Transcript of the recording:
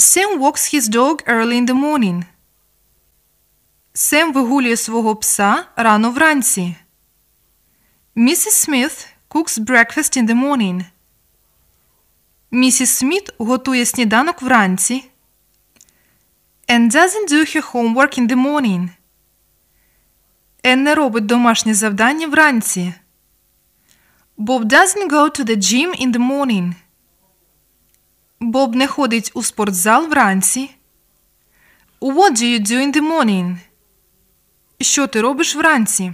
Sam walks his dog early in the morning. Сем вигулює свого пса рано вранці. Mrs. Smith cooks breakfast in the morning. Місіс Сміт готує сніданок вранці. And doesn't do her homework in the morning. Ен не робить домашні завдання вранці. Bob doesn't go to the gym in the morning. Боб не ходить у спортзал вранці. What do you do in the morning? Що ти робиш вранці?